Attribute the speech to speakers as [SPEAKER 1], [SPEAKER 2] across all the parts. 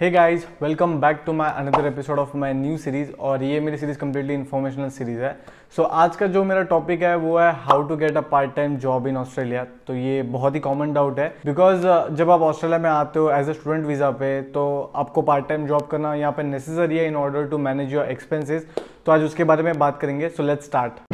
[SPEAKER 1] hey guys welcome back to my another episode of my new series और ये मेरी series completely informational series है so so, आज का जो मेरा टॉपिक है वो है how to get a part time job in Australia तो ये बहुत ही कॉमन डाउट है बिकॉज uh, जब आप ऑस्ट्रेलिया में आते हो एज अ स्टूडेंट वीज़ा पे तो आपको पार्ट टाइम जॉब करना यहाँ पर नेसेसरी है in order to manage your expenses तो आज उसके बारे में बात करेंगे so let's start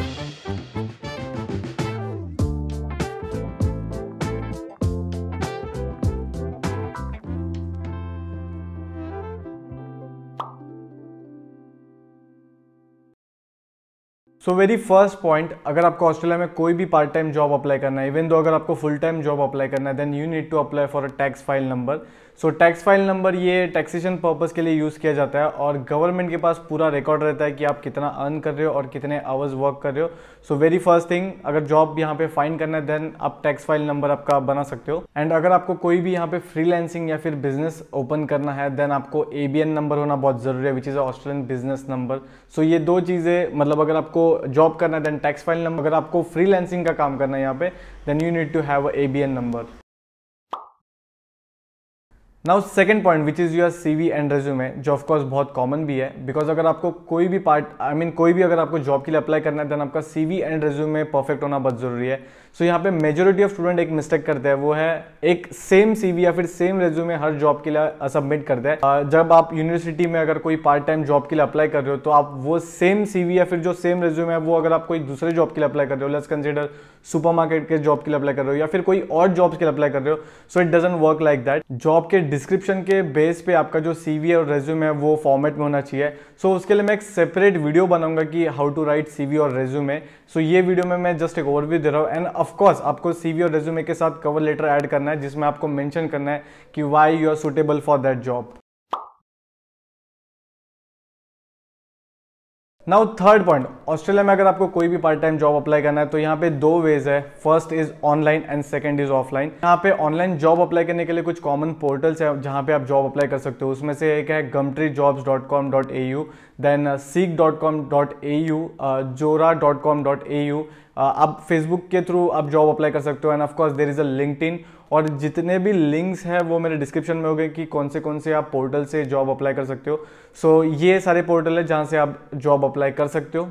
[SPEAKER 1] so very first point अगर आपको ऑस्ट्रेलिया में कोई भी पार्ट टाइम जॉब अप्लाई करना है इवन दो अगर आपको फुल टाइम जॉब अप्लाई करना है then you need to apply for a tax file number so tax file number ये टैक्सेशन पर्पस के लिए यूज़ किया जाता है और गवर्नमेंट के पास पूरा रिकॉर्ड रहता है कि आप कितना अर्न कर रहे हो और कितने आवर्स वर्क कर रहे हो सो वेरी फर्स्ट थिंग अगर जॉब यहाँ पे फाइन करना है देन आप टैक्स फाइल नंबर आपका बना सकते हो एंड अगर आपको कोई भी यहाँ पे फ्रीलैंसिंग या फिर बिजनेस ओपन करना है देन आपको ए नंबर होना बहुत ज़रूरी है which is Australian business number so ये दो चीज़ें मतलब अगर आपको जॉब करना है देन टैक्स फाइल नंबर अगर आपको फ्रीलैंसिंग का काम करना है यहाँ पे then you need to have A B N number now second point which is your C V and resume जो ऑफकोर्स बहुत कॉमन भी है बिकॉज अगर आपको कोई भी पार्ट आई मीन कोई भी अगर आपको जॉब के लिए अप्लाई करना है देन आपका C V and resume perfect होना बहुत ज़रूरी है सो so, यहाँ पे मेजोरिटी ऑफ स्टूडेंट एक मिस्टेक करते हैं वो है एक सेम सी वी या फिर सेम रेज्यूमे हर जॉब के लिए सबमिट करते हैं uh, जब आप यूनिवर्सिटी में अगर कोई पार्ट टाइम जॉब के लिए अप्लाई कर रहे हो तो आप वो सेम सी वी या फिर जो सेम रेज्यूमे है वो अगर आप कोई दूसरे जॉब के लिए अप्लाई कर रहे हो लेट्स कंसिडर सुपर मार्केट के जॉब के लिए अप्लाई कर रहे हो या फिर कोई और जॉब के लिए अप्लाई कर रहे हो so it doesn't work like that job के डिस्क्रिप्शन के बेस पे आपका जो सीवी और रेज्यूम है वो फॉर्मेट में होना चाहिए सो so, उसके लिए मैं एक सेपरेट वीडियो बनाऊंगा कि हाउ टू राइट सीवी और रेज्यूम है सो so, ये वीडियो में मैं जस्ट एक ओवरव्यू दे रहा हूँ एंड ऑफकोर्स आपको सी और रेज्यूमे के साथ कवर लेटर ऐड करना है जिसमें आपको मैंशन करना है कि why you are suitable for that job
[SPEAKER 2] now third point
[SPEAKER 1] Australia में अगर आपको कोई भी पार्ट टाइम जॉब अप्लाई करना है तो यहाँ पे दो वेज है first is online and second is offline यहाँ पे ऑनलाइन जॉब अप्लाई करने के लिए कुछ कॉमन पोर्टल्स है जहाँ पे आप जॉब अप्लाई कर सकते हो उसमें से एक है Gumtree jobs dot com dot A U then seek dot com dot A U Jora dot com dot A U आप फेसबुक के थ्रू आप जॉब अप्लाई कर सकते हो and of course there is a LinkedIn और जितने भी लिंक्स हैं वो मेरे डिस्क्रिप्शन में हो गए कि कौन से कौन से आप पोर्टल से जॉब अप्लाई कर सकते हो सो so, ये सारे पोर्टल है जहाँ से आप जॉब अप्लाई कर सकते हो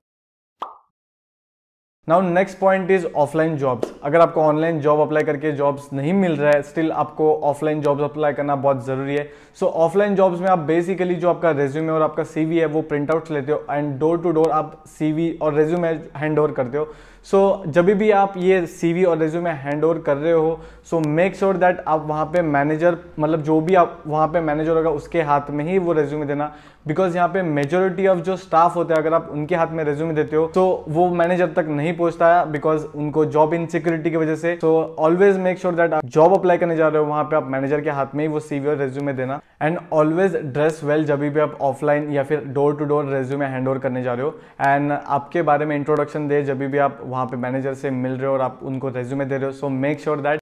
[SPEAKER 1] now next point is offline jobs अगर आपको ऑनलाइन जॉब अप्लाई करके जॉब्स नहीं मिल रहा है स्टिल आपको ऑफलाइन जॉब्स अप्लाई करना बहुत ज़रूरी है सो ऑफलाइन जॉब्स में आप बेसिकली जो आपका रेज्यूमे और आपका सीवी है वो प्रिंट आउट लेते हो एंड डोर टू डोर आप सीवी और रेज्यूमे हैंड ओवर करते हो सो so, जब भी आप ये सीवी और रेज्यूमे हैंड ओवर कर रहे हो सो मेक श्योर दैट आप वहाँ पे मैनेजर मतलब जो भी आप वहाँ पे मैनेजर होगा उसके हाथ में ही वो रेज्यूमे देना बिकॉज यहाँ पे मेजोरिटी ऑफ जो स्टाफ होते हैं अगर आप उनके हाथ में रेज्यूमे देते हो तो वो मैनेजर तक नहीं पहुँचता है बिकॉज उनको जॉब इनसिक्योरिटी की वजह से so always make sure that आप जॉब अप्लाई करने जा रहे हो वहाँ पे आप मैनेजर के हाथ में ही वो सीवी और रेज्यूमे देना एंड ऑलवेज ड्रेस वेल जब भी आप ऑफलाइन या फिर door to door resume hand over करने जा रहे हो एंड आपके बारे में इंट्रोडक्शन दे जब भी आप वहाँ पे मैनेजर से मिल रहे हो और आप उनको रेज्यूमे दे रहे हो so make
[SPEAKER 2] sure that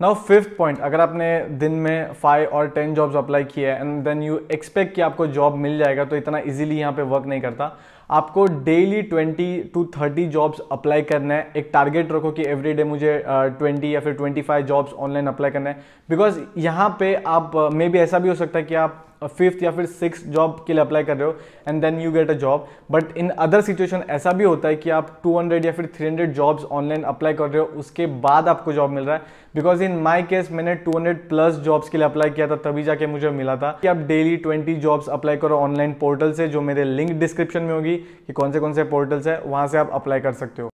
[SPEAKER 2] now fifth point
[SPEAKER 1] अगर आपने दिन में फाइव और टेन जॉब्स अप्लाई किए एंड देन यू एक्सपेक्ट कि आपको जॉब मिल जाएगा तो इतना इजीली यहाँ पे वर्क नहीं करता आपको daily twenty to thirty jobs apply करना है एक टारगेट रखो कि एवरी डे मुझे uh, या फिर फाइव जॉब्स ऑनलाइन अप्लाई करना है बिकॉज यहाँ पे आप मे uh, भी ऐसा भी हो सकता है कि आप फिफ्थ या फिर सिक्स जॉब के लिए अप्लाई कर रहे हो and then you get a job but in other situation ऐसा भी होता है कि आप 200 या फिर 300 जॉब्स ऑनलाइन अप्लाई कर रहे हो उसके बाद आपको जॉब मिल रहा है बिकॉज इन माई केस मैंने 200 प्लस जॉब्स के लिए अप्लाई किया था तभी जाके मुझे मिला था कि आप डेली 20 जॉब्स अप्लाई करो ऑनलाइन पोर्टल से जो मेरे लिंक डिस्क्रिप्शन में होगी कि कौन से कौन से पोर्टल्स है वहाँ से आप अप्लाई कर सकते हो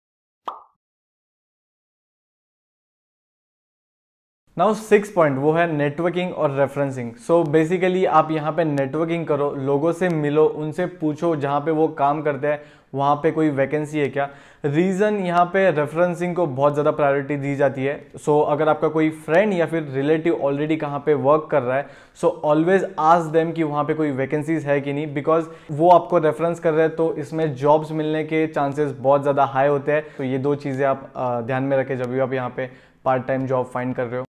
[SPEAKER 1] नाउ सिक्स पॉइंट वो है नेटवर्किंग और रेफरेंसिंग सो बेसिकली आप यहाँ पे नेटवर्किंग करो लोगों से मिलो उनसे पूछो जहाँ पे वो काम करते हैं वहाँ पे कोई वैकेंसी है क्या रीज़न यहाँ पे रेफरेंसिंग को बहुत ज़्यादा प्रायोरिटी दी जाती है सो so, अगर आपका कोई फ्रेंड या फिर रिलेटिव ऑलरेडी कहाँ पे वर्क कर रहा है सो ऑलवेज आज देम कि वहाँ पे कोई वैकेंसीज है कि नहीं बिकॉज वो आपको रेफरेंस कर रहे हैं तो इसमें जॉब्स मिलने के चांसेस बहुत ज़्यादा हाई होते हैं तो ये दो चीज़ें आप ध्यान में रखें जब भी आप यहाँ पे पार्ट टाइम जॉब फाइंड कर रहे हो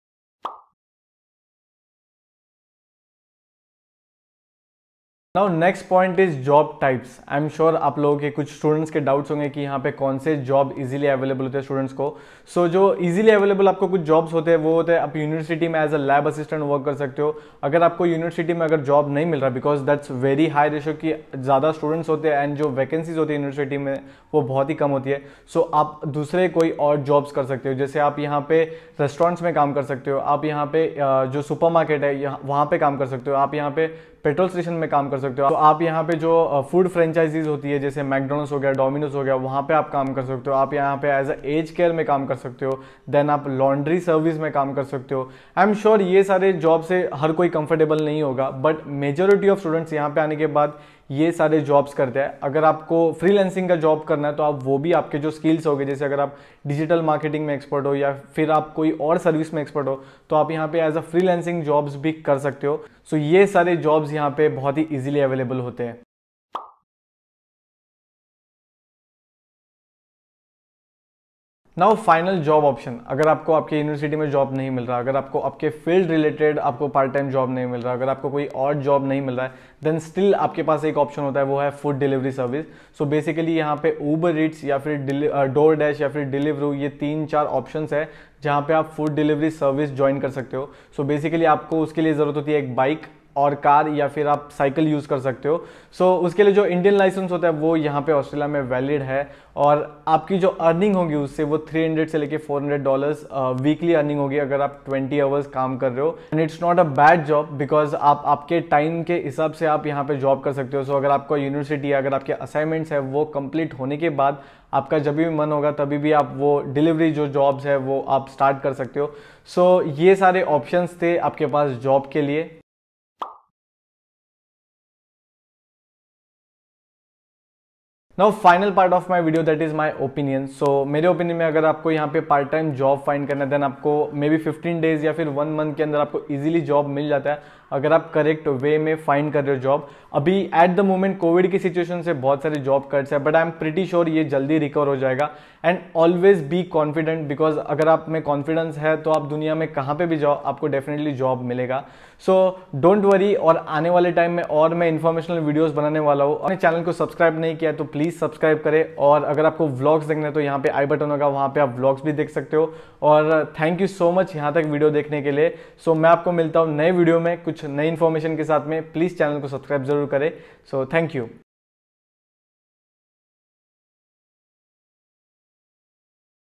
[SPEAKER 1] now next point is job types I am sure आप लोगों के कुछ स्टूडेंट्स के डाउट्स होंगे कि यहाँ पे कौन से जॉब इजीली अवेलेबल होते हैं स्टूडेंट्स को सो so, जो इजीली अवेलेबल आपको कुछ जॉब्स होते हैं वो होते हैं आप यूनिवर्सिटी में as a lab assistant work कर सकते हो अगर आपको यूनिवर्सिटी में अगर जॉब नहीं मिल रहा because that's very high ratio की ज़्यादा स्टूडेंट्स होते हैं एंड जो वैकेंसीज होती है यूनिवर्सिटी में वो बहुत ही कम होती है सो so, आप दूसरे कोई और जॉब्स कर सकते हो जैसे आप यहाँ पे रेस्टोरेंट्स में काम कर सकते हो आप यहाँ पे जो सुपर मार्केट है वहाँ पे काम कर सकते हो आप यहाँ पे पेट्रोल स्टेशन में काम कर सकते हो सकते हो तो आप यहाँ पे जो फूड फ्रेंचाइजीज होती है जैसे मैकडोनल्ड्स हो गया डोमिनोज हो गया वहाँ पे आप काम कर सकते हो आप यहाँ पे एज अ एज केयर में काम कर सकते हो देन आप लॉन्ड्री सर्विस में काम कर सकते हो आई एम श्योर ये सारे जॉब से हर कोई कंफर्टेबल नहीं होगा बट मेजोरिटी ऑफ स्टूडेंट्स यहाँ पे आने के बाद ये सारे जॉब्स करते हैं अगर आपको फ्रीलैंसिंग का जॉब करना है तो आप वो भी आपके जो स्किल्स हो गए जैसे अगर आप डिजिटल मार्केटिंग में एक्सपर्ट हो या फिर आप कोई और सर्विस में एक्सपर्ट हो तो आप यहाँ पे एज अ फ्रीलैंसिंग जॉब्स भी कर सकते हो सो so ये सारे जॉब्स यहाँ पे बहुत ही ईजिली अवेलेबल होते हैं नाउ फाइनल जॉब ऑप्शन अगर आपको आपके यूनिवर्सिटी में जॉब नहीं मिल रहा अगर आपको आपके फील्ड रिलेटेड आपको पार्ट टाइम जॉब नहीं मिल रहा अगर आपको कोई और जॉब नहीं मिल रहा है देन स्टिल आपके पास एक ऑप्शन होता है वो है food delivery service so basically यहाँ पे ऊबर रिट्स या फिर डोर डैश uh, या फिर डिलीवरू ये तीन चार ऑप्शन है जहाँ पे आप फूड डिलीवरी सर्विस ज्वाइन कर सकते हो सो so बेसिकली आपको उसके लिए ज़रूरत होती है एक बाइक और कार या फिर आप साइकिल यूज़ कर सकते हो सो so, उसके लिए जो इंडियन लाइसेंस होता है वो यहाँ पे ऑस्ट्रेलिया में वैलिड है और आपकी जो अर्निंग होगी उससे वो 300 से लेके 400 डॉलर्स वीकली अर्निंग होगी अगर आप 20 आवर्स काम कर रहे हो and it's not a bad job because आप आपके टाइम के हिसाब से आप यहाँ पे जॉब कर सकते हो सो so, अगर आपका यूनिवर्सिटी अगर आपके असाइनमेंट्स है वो कंप्लीट होने के बाद आपका जब भी मन होगा तभी भी आप वो डिलीवरी जो जॉब्स है वो आप स्टार्ट कर सकते हो सो so, ये सारे ऑप्शंस थे आपके पास जॉब के लिए now final part of my video that is my opinion so मेरे ओपिनियन में अगर आपको यहाँ पे पार्ट टाइम जॉब फाइंड करना है देन आपको मे बी फिफ्टीन डेज या फिर वन मंथ के अंदर आपको ईजिली जॉब मिल जाता है अगर आप करेक्ट वे में फाइंड कर रहे हो जॉब अभी एट द मोमेंट कोविड की सिचुएशन से बहुत सारे जॉब कट्स है but I am pretty sure ये जल्दी रिकवर हो जाएगा and always be confident because अगर आप में कॉन्फिडेंस है तो आप दुनिया में कहाँ पे भी जाओ आपको डेफिनेटली जॉब मिलेगा सो डोंट वरी और आने वाले टाइम में और मैं इन्फॉर्मेशनल वीडियोज़ बनाने वाला हूँ अपने चैनल को सब्सक्राइब नहीं किया तो प्लीज़ प्लीज़ सब्सक्राइब करें और अगर आपको व्लॉग्स देखने तो यहाँ पे आई बटन होगा वहाँ पे आप व्लॉग्स भी देख सकते हो और थैंक यू सो मच यहाँ तक वीडियो देखने के लिए सो so, मैं आपको मिलता हूँ नए वीडियो में कुछ नई इन्फॉर्मेशन के साथ में प्लीज़ चैनल को सब्सक्राइब जरूर करें
[SPEAKER 2] सो थैंक यू